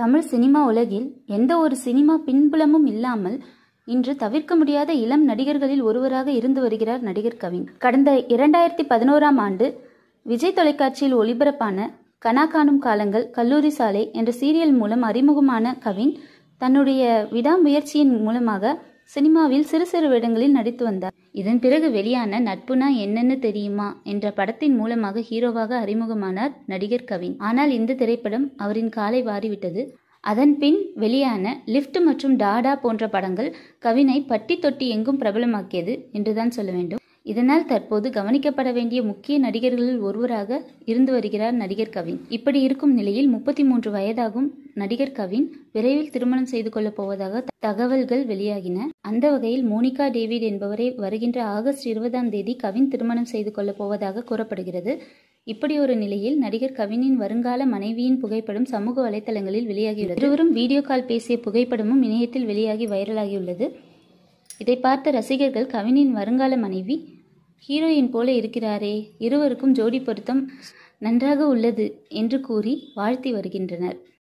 Tamil cinema உலகில் எந்த ஒரு சினிமா பின்புலமும் இல்லாமல் இன்று தவிர்க்க முடியாத இளம் நடிகர்களில் ஒருவராக இருந்து வருகிறார் நடிகர் கவின் கடந்த இரண்டாயிரத்தி பதினோராம் ஆண்டு விஜய் தொலைக்காட்சியில் ஒளிபரப்பான கனா காணும் காலங்கள் கல்லூரி சாலை என்ற சீரியல் மூலம் அறிமுகமான கவின் தன்னுடைய விடாமுயற்சியின் மூலமாக சினிமாவில் சிறு சிறு வேடங்களில் நடித்து வந்தார் இதன் பிறகு வெளியான நட்புனா என்னன்னு தெரியுமா என்ற படத்தின் மூலமாக ஹீரோவாக அறிமுகமானார் நடிகர் கவின் ஆனால் இந்த திரைப்படம் அவரின் காலை வாரிவிட்டது அதன் பின் வெளியான லிஃப்ட் மற்றும் டாடா போன்ற படங்கள் கவினை பட்டி தொட்டி எங்கும் பிரபலமாக்கியது என்றுதான் சொல்ல வேண்டும் இதனால் தற்போது கவனிக்கப்பட வேண்டிய முக்கிய நடிகர்களில் ஒருவராக இருந்து வருகிறார் நடிகர் கவின் இப்படி இருக்கும் நிலையில் முப்பத்தி மூன்று வயதாகும் நடிகர் கவின் விரைவில் திருமணம் செய்து கொள்ளப் போவதாக தகவல்கள் வெளியாகின அந்த வகையில் மோனிகா டேவிட் என்பவரை வருகின்ற ஆகஸ்ட் இருபதாம் தேதி கவின் திருமணம் செய்து கொள்ளப் போவதாக கூறப்படுகிறது இப்படி ஒரு நிலையில் நடிகர் கவினின் வருங்கால மனைவியின் புகைப்படம் சமூக வலைதளங்களில் வெளியாகியுள்ளது இருவரும் வீடியோ கால் பேசிய புகைப்படமும் இணையத்தில் வெளியாகி வைரலாகியுள்ளது இதை பார்த்த ரசிகர்கள் கவினின் வருங்கால மனைவி ஹீரோயின் போல இருக்கிறாரே இருவருக்கும் ஜோடி பொருத்தம் நன்றாக உள்ளது என்று கூறி வாழ்த்தி வருகின்றனர்